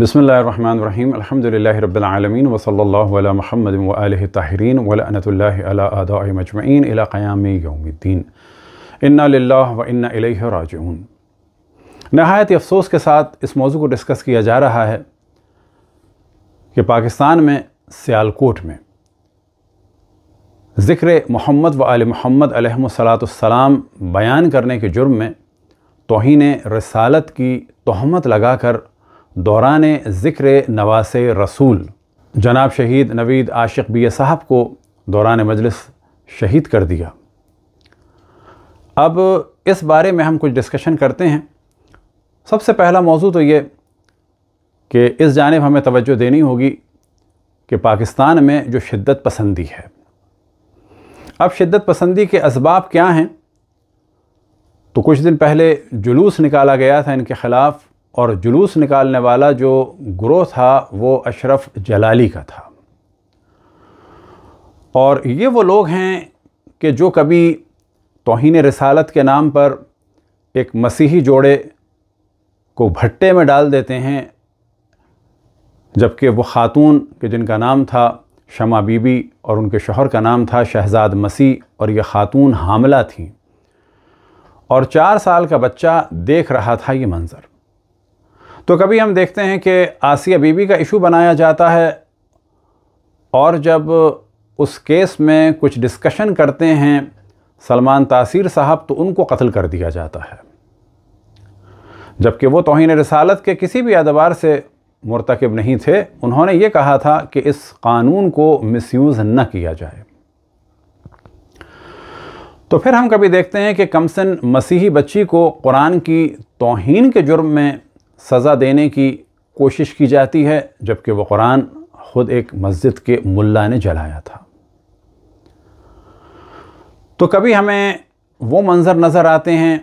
बसमिल अल्हम्दुलिल्लाहि रब्बिल आलमीन व सल्लल्लाहु अला मुहम्मद व आलिहि ताहिरीन व लअनतुल्लाहि अला आदाइ मजमईन इला क़याम यौमिद्दीन इन्ना लिल्लाह व इन्ना इलैहि राजिऊन नहायत अफसोस के साथ इस मौजू को डिस्कस किया जा रहा है कि पाकिस्तान में सियालकोट में ज़िक्र मोहम्मद व आल मोहम्मद सलाम बयान करने के जुर्म में तोहन रसालत की तहमत लगाकर दौरान ज़िक्र नवास रसूल जनाब शहीद नवीद आशिक बिया साहब को दौरान मजलिस शहीद कर दिया अब इस बारे में हम कुछ डिस्कशन करते हैं सबसे पहला मौजू तो ये कि इस जानब हमें तवज्जो देनी होगी कि पाकिस्तान में जो शिद्दत पसंदी है अब शिद्दत पसंदी के इसबाब क्या हैं तो कुछ दिन पहले जुलूस निकाला गया था इनके ख़िलाफ़ और जुलूस निकालने वाला जो ग्रोह था वो अशरफ जलाली का था और ये वो लोग हैं कि जो कभी तोहन रसालत के नाम पर एक मसीही जोड़े को भट्टे में डाल देते हैं जबकि वो ख़ातून के जिनका नाम था शमा बीबी और उनके शोहर का नाम था शहजाद मसीह और ये ख़ातून हामला थी और चार साल का बच्चा देख रहा था ये मंज़र तो कभी हम देखते हैं कि आसिया बीबी का इशू बनाया जाता है और जब उस केस में कुछ डिस्कशन करते हैं सलमान तासीर साहब तो उनको कत्ल कर दिया जाता है जबकि वो तोहन रसालत के किसी भी अदबार से मरतकब नहीं थे उन्होंने ये कहा था कि इस कानून को मिसयूज़ न किया जाए तो फिर हम कभी देखते हैं कि कमसन मसीही बच्ची को कुरान की तोहन के जुर्म में सज़ा देने की कोशिश की जाती है जबकि वह कुरान ख़ुद एक मस्जिद के मुल्ला ने जलाया था तो कभी हमें वो मंज़र नज़र आते हैं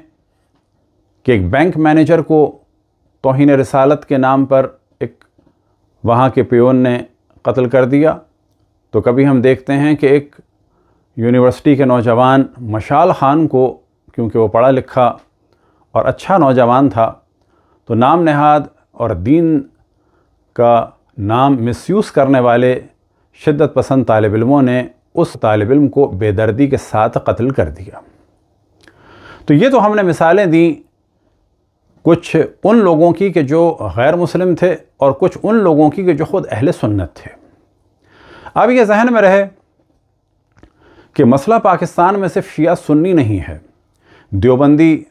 कि एक बैंक मैनेजर को तोहन रसालत के नाम पर एक वहाँ के पियोन ने कत्ल कर दिया तो कभी हम देखते हैं कि एक यूनिवर्सिटी के नौजवान मशाल ख़ान को क्योंकि वो पढ़ा लिखा और अच्छा नौजवान था तो नाम नहाद और दीन का नाम मिसयूज़ करने वाले शिद्दत पसंद तालब ने उस तालब इम को बेदर्दी के साथ कत्ल कर दिया तो ये तो हमने मिसालें दी कुछ उन लोगों की कि जो गैर मुस्लिम थे और कुछ उन लोगों की कि जो ख़ुद अहल सुन्नत थे अब ये जहन में रहे कि मसला पाकिस्तान में सिर्फ शिया सुन्नी नहीं है देवबंदी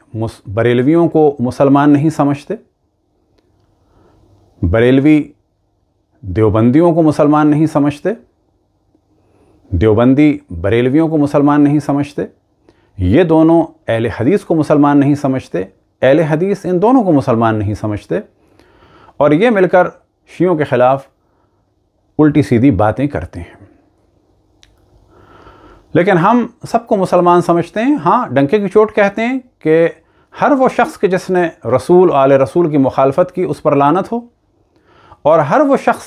बरेलवियों को मुसलमान नहीं समझते बरेलवी देवबंदियों को मुसलमान नहीं समझते देवबंदी बरेलवियों को मुसलमान नहीं समझते ये दोनों अहले हदीस को मुसलमान नहीं समझते अहले हदीस इन दोनों को मुसलमान नहीं समझते और ये मिलकर शियों के ख़िलाफ़ उल्टी सीधी बातें करते हैं लेकिन हम सबको मुसलमान समझते हैं हाँ डंके की चोट कहते हैं कि हर वो शख्स के जिसने रसूल आल रसूल की मुखालफत की उस पर लानत हो और हर वो शख्स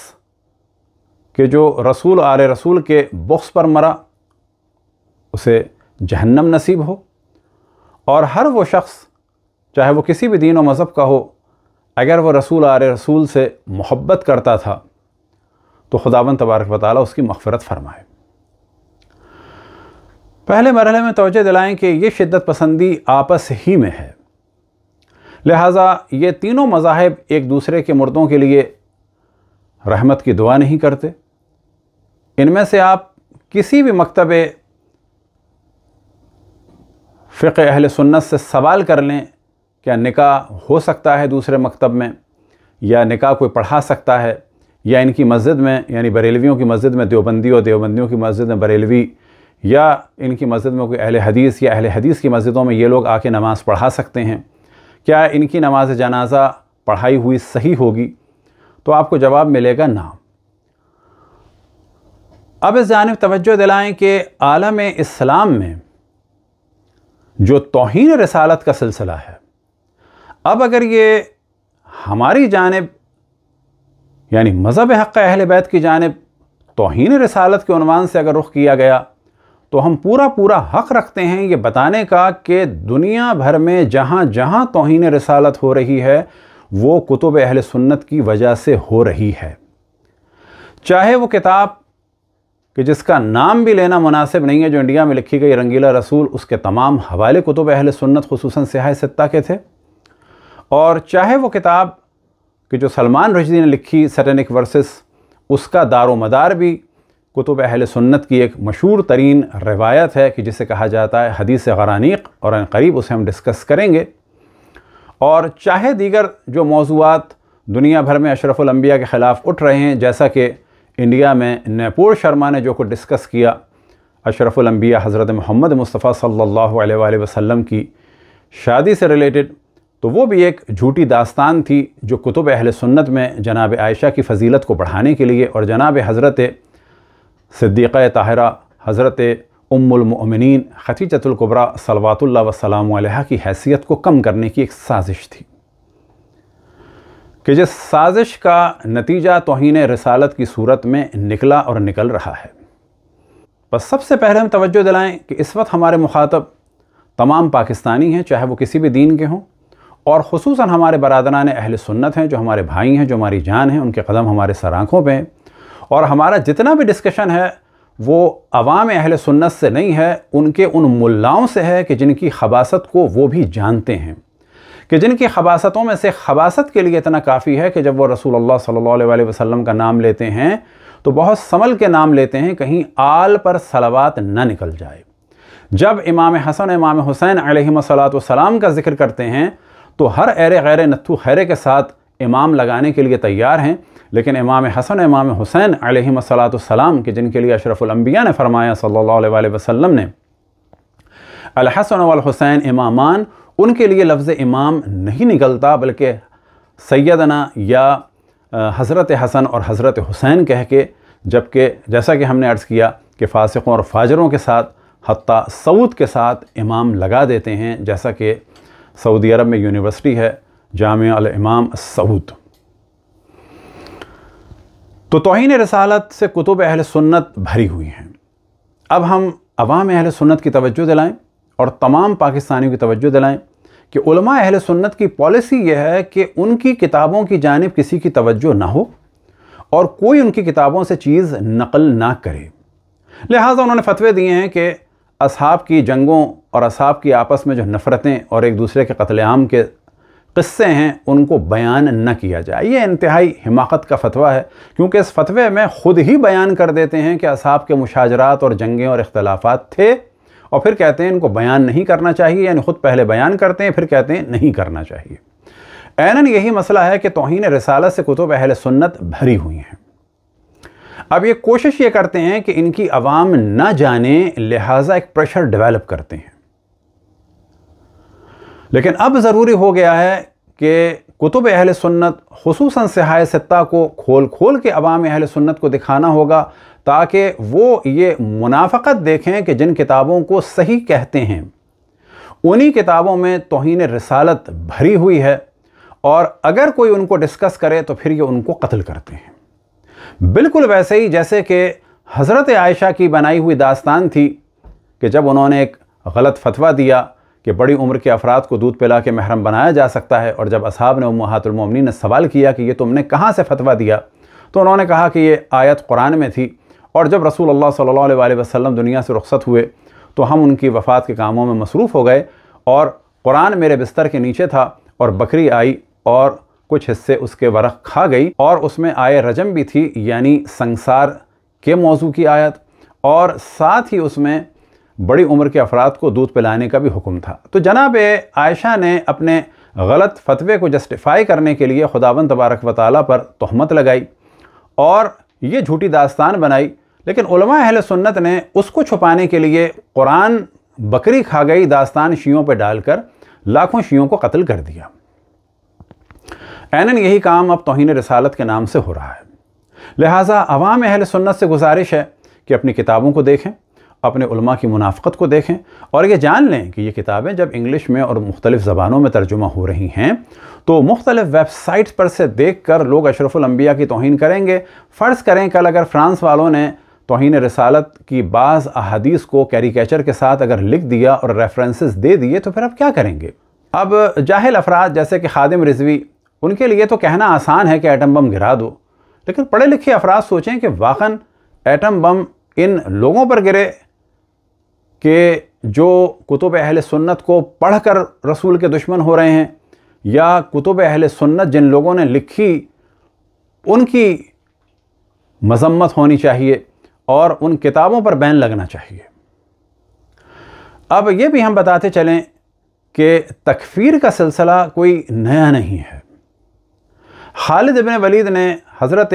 के जो रसूल आल रसूल के बुक्स पर मरा उसे जहन्नम नसीब हो और हर वो शख्स चाहे वो किसी भी दीन व मज़हब का हो अगर वो रसूल आल रसूल से मोहब्बत करता था तो खुदावन तबारक वाली उसकी मफ़रत फरमाए पहले मरहले में तोजह दिलाएं कि ये शिद्दत पसंदी आपस ही में है लिहाजा ये तीनों मजाहब एक दूसरे के मुर्दों के लिए रहमत की दुआ नहीं करते इनमें से आप किसी भी मकतब फ़िक अहल सुन्नत से सवाल कर लें क्या निकाह हो सकता है दूसरे मकतब में या निकाह कोई पढ़ा सकता है या इनकी मस्जिद में यानी बरेलवियों की मस्जिद में देवबंदी और देवबंदियों की मस्जिद में बरेलवी या इनकी मस्जिद में कोई अहल हदीस या अहल हदीस की मस्जिदों में ये लोग आके नमाज़ पढ़ा सकते हैं क्या इनकी नमाज जनाजा पढ़ाई हुई सही होगी तो आपको जवाब मिलेगा ना अब इस जानब तवज्जो दिलाएं कि आलम इस्लाम में जो तोहन रसालत का सिलसिला है अब अगर ये हमारी जानब यानी मज़हब हक़ अहल बैत की जानब तोहन रसालत के अनवान से अगर रुख किया गया तो हम पूरा पूरा हक रखते हैं ये बताने का कि दुनिया भर में जहाँ जहाँ तोहन रसालत हो रही है वो कुतुब अहल सुन्नत की वजह से हो रही है चाहे वो किताब कि जिसका नाम भी लेना मुनासिब नहीं है जो इंडिया में लिखी गई रंगीला रसूल उसके तमाम हवाले कुतुब अहल सुन्नत खसूस सिहाय सत्ता के थे और चाहे वो किताब कि जो सलमान रजदी ने लिखी सटेनिक वर्सेस उसका दारो मदार भी कुतुब अहल सुन्नत की एक मशहूर तरीन रवायत है कि जिसे कहा जाता है हदीस गरानीक और करीब उसे हम डिस्कस करेंगे और चाहे दीगर जो मौजूद दुनिया भर में अशरफुलंबिया के ख़िलाफ़ उठ रहे हैं जैसा कि इंडिया में नैपुर शर्मा ने जो कुछ डिस्कस किया अशरफुलम्बिया हज़रत मोहम्मद मुस्तफ़ा सल्लल्लाहु अलैहि वसल्लम की शादी से रिलेटेड तो वो भी एक झूठी दास्तान थी जो कुतुब अहल सुन्नत में जनाब आयशा की फजीलत को बढ़ाने के लिए और जनाब हज़रत सिद्दीक़ ताहरा हज़रत खती खतीजतुल्कुबरा सलवातुल्ला वसलाम की हैसियत को कम करने की एक साजिश थी कि जिस साजिश का नतीजा तोहन रसालत की सूरत में निकला और निकल रहा है बस सबसे पहले हम तवज्जो दिलाएं कि इस वक्त हमारे मुखातब तमाम पाकिस्तानी हैं चाहे वो किसी भी दीन के हों और खसूस हमारे बरदरान अहल सुन्नत हैं जो हमारे भाई हैं जो हमारी जान हैं उनके कदम हमारे सर आँखों पर हैं और हमारा जितना भी डिस्कशन है वो अवाम अहल सुन्नत से नहीं है उनके उन मुल्लाओं से है कि जिनकी खबासत को वो भी जानते हैं कि जिनकी खबासतों में से खबासत के लिए इतना काफ़ी है कि जब वो रसूल अल्लाह सल्लल्लाहु अलैहि वसल्लम का नाम लेते हैं तो बहुत समल के नाम लेते हैं कहीं आल पर सलावात न निकल जाए जब इमाम हसन इमाम हुसैन अलैहिस्सलाम का जिक्र करते हैं तो हर एर गैर नत्थु हैरे के साथ इमाम लगाने के लिए तैयार हैं लेकिन इमाम हसन इमाम हुसैन अलैहिस्सलाम के जिनके लिए अशरफुलम्बिया ने फरमाया सल्ला वसम ने अलहसन वलहुसैन इमामान उनके लिए लफ्ज़ इमाम नहीं निकलता बल्कि सैदना या हज़रत हसन और हज़रत हुसैन कह के जबकि जैसा कि हमने अर्ज़ किया कि फ़ासकों और फाजरों के साथ हती सऊद के साथ इमाम लगा देते हैं जैसा कि सऊदी अरब में यूनिवर्सिटी है जाम इमाम सऊद तो तोहन रसालत से कुतुब अहल सुन्नत भरी हुई हैं अब हम अवाम अहल सुन्नत की तवज्जो दिलाएं और तमाम पाकिस्तानियों की तवज्जो दिलाएं कि उलमा अहल सुन्नत की पॉलिसी यह है कि उनकी किताबों की जानब किसी की तवज्जो ना हो और कोई उनकी किताबों से चीज़ नकल ना करे लिहाजा उन्होंने फतवे दिए हैं कि असहाब की जंगों और असहाब की आपस में जो नफ़रतें और एक दूसरे के कत्लेआम के किस्से हैं उनको बयान न किया जाए ये इंतहाई हिमाकत का फतवा है क्योंकि इस फतवे में ख़ुद ही बयान कर देते हैं कि असाब के मुशाजरात और जंगें और इख्तलाफात थे और फिर कहते हैं इनको बयान नहीं करना चाहिए यानी ख़ुद पहले बयान करते हैं फिर कहते हैं नहीं करना चाहिए ऐन यही मसला है कि तोहन रसाला से कुतुब अहल सुन्नत भरी हुई हैं अब ये कोशिश ये करते हैं कि इनकी आवाम ना जाने लिहाजा एक प्रेशर डेवलप करते हैं लेकिन अब ज़रूरी हो गया है कि कुतुब अहल सुन्नत खसूस सिहाय सत्ता को खोल खोल के अवाम अहल सुन्नत को दिखाना होगा ताकि वो ये मुनाफ़त देखें कि जिन किताबों को सही कहते हैं उन्हीं किताबों में तोहन रसालत भरी हुई है और अगर कोई उनको डिस्कस करे तो फिर ये उनको कत्ल करते हैं बिल्कुल वैसे ही जैसे कि हज़रत आयशा की बनाई हुई दास्तान थी कि जब उन्होंने एक गलत फतवा दिया कि बड़ी उम्र के अफराद को दूध पिला के महरम बनाया जा सकता है और जब असहाब ने उमहातुलमोमिन ने सवाल किया कि ये तुमने कहाँ से फतवा दिया तो उन्होंने कहा कि ये आयत कुरान में थी और जब रसूल अल्लाह सल्लल्लाहु अलैहि वसल्लम दुनिया से रुखसत हुए तो हम उनकी वफ़ात के कामों में मसरूफ़ हो गए और कुरान मेरे बिस्तर के नीचे था और बकरी आई और कुछ हिस्से उसके वरख खा गई और उसमें आए रजम भी थी यानी संसार के मौजू की आयत और साथ ही उसमें बड़ी उम्र के अफराद को दूध पिलाने का भी हुक्म था तो जनाब आयशा ने अपने गलत फतवे को जस्टिफाई करने के लिए खुदावन तबारक वाली पर तहमत लगाई और ये झूठी दास्तान बनाई लेकिन अहल सुन्नत ने उसको छुपाने के लिए कुरान बकरी खा गई दास्तान शीयों पर डालकर लाखों शीयों को कत्ल कर दिया एनन यही काम अब तोहन रसालत के नाम से हो रहा है लिहाजा अवाम अहल सुन्नत से गुजारिश है कि अपनी किताबों को देखें अपने उलमा की मुनाफ़त को देखें और ये जान लें कि ये किताबें जब इंग्लिश में और मुख्तलिफ़ ज़बानों में तर्जुमा हो रही हैं तो मुख्तलिफ़ वेबसाइट्स पर से देख कर लोग अशरफुलम्बिया की तोहन करेंगे फ़र्ज़ करें कल अगर फ़्रांस वालों ने तोहन रसालत की बाज़ अहदीस को कैरिकेचर के साथ अगर लिख दिया और रेफरेंसेस दे दिए तो फिर अब क्या करेंगे अब जाहिल अफराद जैसे कि खादिम रिजवी उनके लिए तो कहना आसान है कि एटम बम गिरा दो लेकिन पढ़े लिखे अफराद सोचें कि वाकन एटम बम इन लोगों पर गिरे कि जो कुतुब अहल सुन्नत को पढ़ कर रसूल के दुश्मन हो रहे हैं या कुतुब अहल सुन्नत जिन लोगों ने लिखी उनकी मजम्मत होनी चाहिए और उन किताबों पर बैन लगना चाहिए अब ये भी हम बताते चलें कि तकफ़ीर का सिलसिला कोई नया नहीं है खालिद इबन वलीद ने हज़रत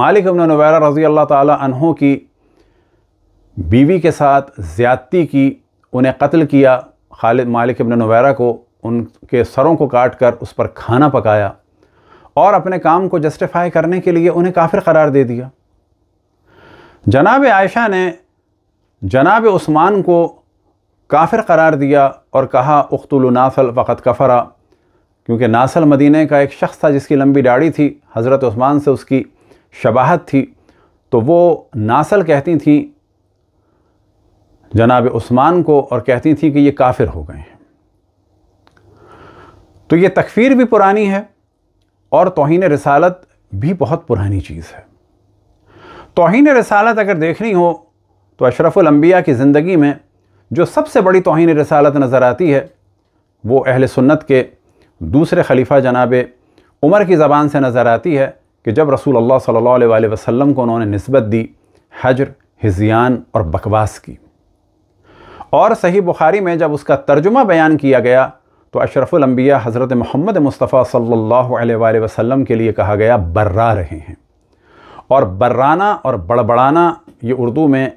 मालिक इबन नबैरा रज़ी अल्लाह तहों की बीवी के साथ ज़्यादती की उन्हें कत्ल किया खालिद मालिक इबन नवैरा को उनके सरों को काट कर उस पर खाना पकाया और अपने काम को जस्टिफाई करने के लिए उन्हें काफिर करार दे दिया जनाब आयशा ने जनाब उस्मान को काफिर करार दिया और कहा उख्तुल नासल फ़कत कफरा क्योंकि नासल मदीने का एक शख्स था जिसकी लंबी दाढ़ी थी हज़रत उस्मान से उसकी शबाहत थी तो वो नासल कहती थी जनाब उस्मान को और कहती थी कि ये काफिर हो गए हैं तो ये तकफीर भी पुरानी है और तोहन रसालत भी बहुत पुरानी चीज़ है तोहन रसालत अगर देखनी हो तो अशरफुलंबिया की ज़िंदगी में जो सबसे बड़ी तोहन रसालत नज़र आती है वो अहल सुन्नत के दूसरे खलीफा जनाब उमर की ज़बान से नज़र आती है कि जब रसूल अल्लाह सल्लल्लाहु अलैहि वसल्लम को उन्होंने नस्बत दी हजर हिजियान और बकवास की और सही बुखारी में जब उसका तर्जुमा बयान किया गया तो अशरफुलम्बिया हज़रत मोहम्मद मुस्तफ़ा सल्ला वसम के लिए कहा गया बर्रा रहे हैं और बर्राना और बड़बड़ाना ये उर्दू में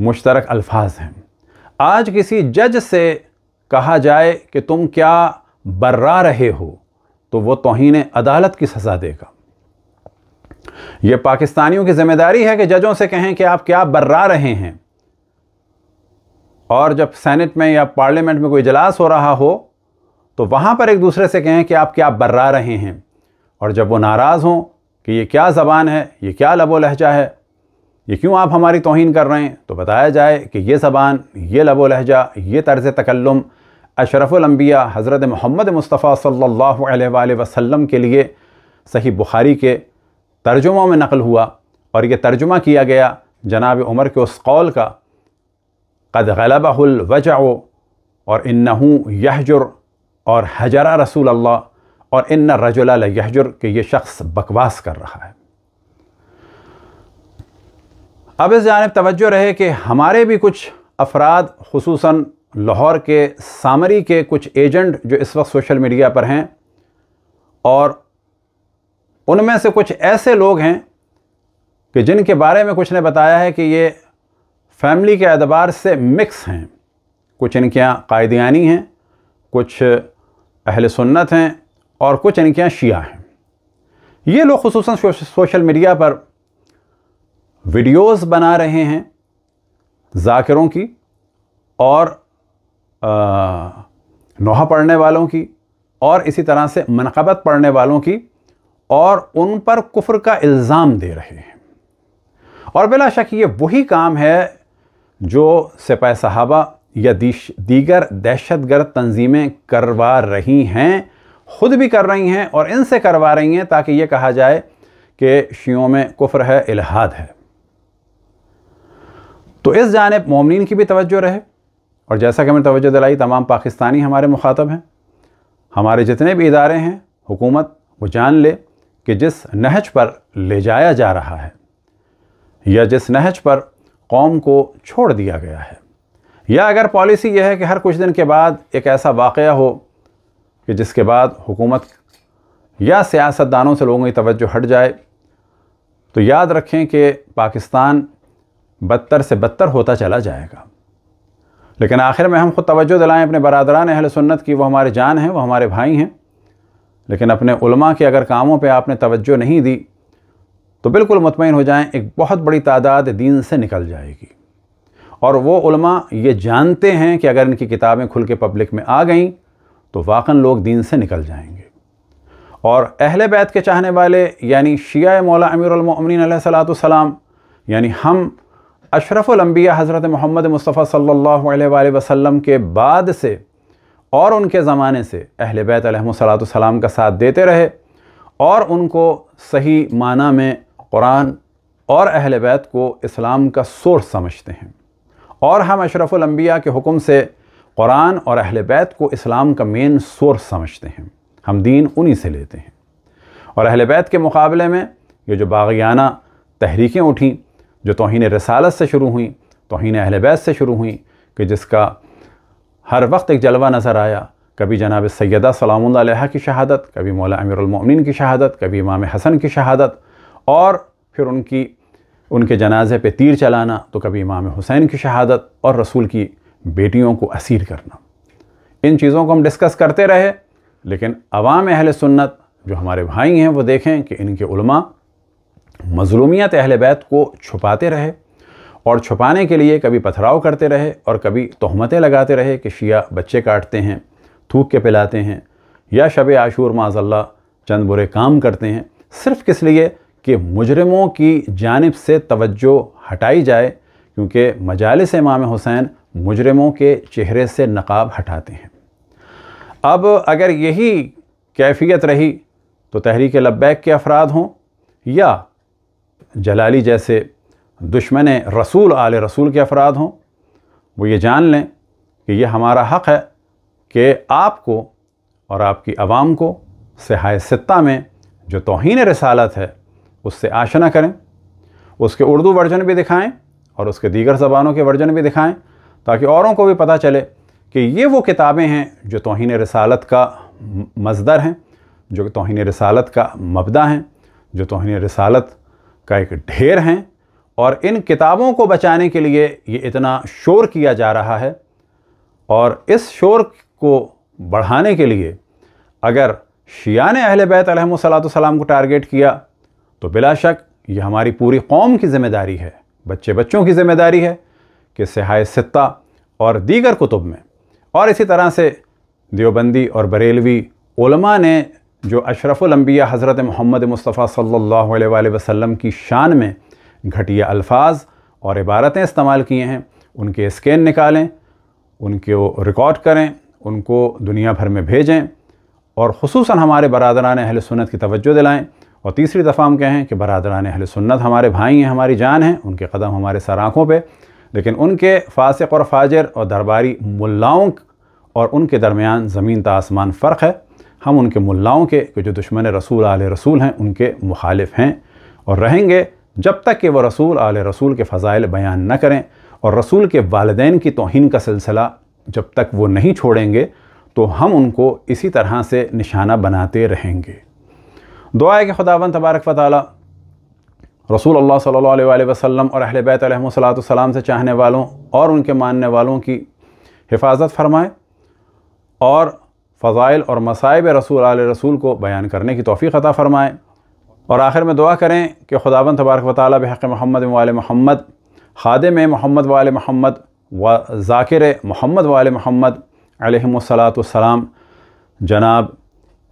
मुश्तरक अल्फाज हैं आज किसी जज से कहा जाए कि तुम क्या बर्रा रहे हो तो वो तोहन अदालत की सज़ा देगा ये पाकिस्तानियों की ज़िम्मेदारी है कि जजों से कहें कि आप क्या बर्रा रहे हैं और जब सेनेट में या पार्लियामेंट में कोई इजलास हो रहा हो तो वहाँ पर एक दूसरे से कहें कि आप क्या बर्रा रहे हैं और जब वो नाराज़ हों कि ये क्या ज़बान है ये क्या लबो लहजा है ये क्यों आप हमारी तोहन कर रहे हैं तो बताया जाए कि ये ज़बान ये लबो लहजा ये तर्ज़ तकल्लम अशरफुलम्बिया हज़रत मोहम्मद मुस्तफ़ा सल्ला वसम के लिए सही बुखारी के तर्जुमों में नकल हुआ और ये तर्जुमा किया गया जनाब उमर के उस कौल का कद गलबहुल वजाओ और इन्नहू यहजुर और हजरा रसूल अल्लाह और इन रजुल यहजुर के ये शख्स बकवास कर रहा है अब इस जानब तवज्जो रहे कि हमारे भी कुछ अफराद खूस लाहौर के सामरी के कुछ एजेंट जो इस वक्त सोशल मीडिया पर हैं और उनमें से कुछ ऐसे लोग हैं कि जिनके बारे में कुछ ने बताया है कि ये फैमिली के अतबार से मिक्स हैं कुछ इनके यहाँ कायदियानी हैं कुछ अहल सुन्नत हैं और कुछ इनके यहाँ शिया हैं ये लोग खसूस सोशल मीडिया पर वीडियोस बना रहे हैं जाकिरों की और नोहा पढ़ने वालों की और इसी तरह से मनकबत पढ़ने वालों की और उन पर कुफ्र का इल्ज़ाम दे रहे हैं और बिला शक ये वही काम है जो सिपाही साहबा या दीगर दहशत गर्द तंजीमें करवा रही हैं ख़ुद भी कर रही हैं और इनसे करवा रही हैं ताकि ये कहा जाए कि शियों में कुफ्र है इलाहाद है तो इस जानब ममिन की भी तवज्जो रहे और जैसा कि मैंने तवज्जो दिलाई तमाम पाकिस्तानी हमारे मुखातब हैं हमारे जितने भी इदारे हैं हुकूमत वो जान ले कि जिस नहज पर ले जाया जा रहा है या जिस नहज पर कौम को छोड़ दिया गया है या अगर पॉलिसी यह है कि हर कुछ दिन के बाद एक ऐसा वाक़ हो कि जिसके बाद हुकूमत या सियासतदानों से लोगों की तवज्जो हट जाए तो याद रखें कि पाकिस्तान बदतर से बदतर होता चला जाएगा लेकिन आखिर में हम खुद तवज्जो दिलाएं अपने बरदरान अहल सुन्नत की वो हमारे जान हैं वो हमारे भाई हैं लेकिन अपने उलमा के अगर कामों पे आपने तवज्जो नहीं दी तो बिल्कुल मतमिन हो जाएं एक बहुत बड़ी तादाद दीन से निकल जाएगी और वो उलमा ये जानते हैं कि अगर इनकी किताबें खुल के पब्लिक में आ गईं तो वाकन लोग दीन से निकल जाएंगे और अहले बैत के चाहने वाले यानी शिया मौला अमीरमिन सलाम यानी हम अशरफुलम्बिया हज़रत मोहम्मद मुस्तफ़ा सल्ला वसम के बाद से और उनके ज़माने से अहल बैत सलाम का साथ देते रहे और उनको सही माना में कुरान और अहल बैत को इस्लाम का सोर्स समझते हैं और हम अशरफुलम्बिया के हुक्म से कुरान और अहल बैत को इस्लाम का मेन सोर्स समझते हैं हम दीन उन्हीं से लेते हैं और अहल बैत के मुकाबले में ये जो बागियाना तहरीकें उठीं जो तोहन रसालत से शुरू हुई तोहन अहल बैत से शुरू हुई कि जिसका हर वक्त एक जलवा नज़र आया कभी जनाब सैदा सलाम की शहादत कभी मौला अमीरमिन की शहादत कभी इमाम हसन की शहादत और फिर उनकी उनके जनाजे पे तीर चलाना तो कभी इमाम हुसैन की शहादत और रसूल की बेटियों को असीर करना इन चीज़ों को हम डिस्कस करते रहे लेकिन अवाम अहल सुन्नत जो हमारे भाई हैं वो देखें कि इनके उलमा मजलूमियत अहल बैत को छुपाते रहे और छुपाने के लिए कभी पथराव करते रहे और कभी तहमतें लगाते रहे कि शिया बच्चे काटते हैं थूक के पिलाते हैं या शब आशूर माजल्ला चंद बुरे काम करते हैं सिर्फ किस लिए कि मुजरमों की जानब से तवज्जो हटाई जाए क्योंकि मजालस इमाम हुसैन मुजरमों के चेहरे से नकाब हटाते हैं अब अगर यही कैफियत रही तो तहरीक लब्बैक के अफराद हों या जलाली जैसे दुश्मन रसूल आल रसूल के अफराद हों वो ये जान लें कि ये हमारा हक़ है कि आपको और आपकी आवाम को सिहाय सत्ता में जो तोहन रसालत है उससे आशा ना करें उसके उर्दू वर्जन भी दिखाएं और उसके दीगर ज़बानों के वर्जन भी दिखाएं ताकि औरों को भी पता चले कि ये वो किताबें हैं जो तोहन रसालत का मजदर हैं जो तोहन रसालत का मबदा हैं जो तोहन रसालत का एक ढेर हैं और इन किताबों को बचाने के लिए ये इतना शोर किया जा रहा है और इस शोर को बढ़ाने के लिए अगर शिया ने अहल बैत सलाम को टारगेट किया तो बिलाशक ये हमारी पूरी कौम की ज़िम्मेदारी है बच्चे बच्चों की ज़िम्मेदारी है कि सिहाय सत्ता और दीगर कुतुब में और इसी तरह से देवबंदी और बरेलवी उलमा ने जो अशरफुलम्बिया हज़रत मोहम्मद मुस्तफ़ा सल्लल्लाहु अलैहि वसल्लम की शान में घटिया अल्फाज और इबारतें इस्तेमाल किए हैं उनके स्कैन निकालें उनके वो रिकॉर्ड करें उनको दुनिया भर में भेजें और खसूस हमारे बरदरान अहल सुनत की तवज्जो दिलाएँ और तीसरी दफ़ा हम कहें कि बरदरान अहल सुन्नत हमारे भाई हैं हमारी जान हैं उनके कदम हमारे सर आँखों पर लेकिन उनके फासक और फाजर और दरबारी मुलाओं और उनके दरमियान ज़मीन तो आसमान फ़र्क है हम उनके मुलाओं के जो दुश्मन रसूल आल रसूल हैं उनके मुखालिफ हैं और रहेंगे जब तक कि वह रसूल आल रसूल के फ़ज़ाइल बयान न करें और रसूल के वालदेन की तोहन का सिलसिला जब तक वो नहीं छोड़ेंगे तो हम उनको इसी तरह से निशाना बनाते रहेंगे दुआ है कि खुदावन तबारक वाली रसूल अल्लाह सल्लल्लाहु अलैहि वसल्लम और अहल बैत सलाम से चाहने वालों और उनके मानने वालों की हिफाजत फरमाए और फ़ज़ाइल और मसाइब रसूल आल रसूल को बयान करने की तोफ़ी अता फरमाएँ और आखिर में दुआ करें कि खुदावन तबारक वाली बहक़ महमद वाल महमद खादम महमद वाल महमद व जाकिर महमद वाल महमद सलाम जनाब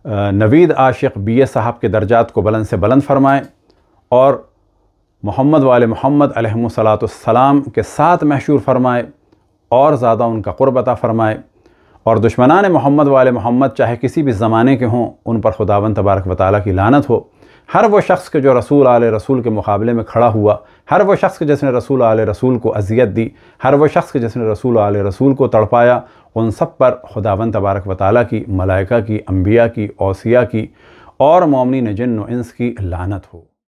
नवीद आशिक बी ए साहब के दर्जात को बुलंद से बुलंद फ़रमाएँ और मोहम्मद वाल मोहम्मद सलाम के साथ महशूर फरमाए और ज़्यादा उनका क़ुरबता फ़रमाए और दुश्मनान मोहम्मद वाल मोहम्मद चाहे किसी भी ज़माने के हों उन पर खुदावन तबारक वाली की लानत हो हर वो शख्स के जो रसूल आल रसूल के मुकाबले में खड़ा हुआ हर वो शख्स के जिसने रसूल आल रसूल को अजियत दी हर वो शख्स के जिसने रसूल आल रसूल को तड़पाया उन सब पर खुदावन तबारक वाली की मलाइका की अम्बिया की ओसिया की और मोमिन जिन की लानत हो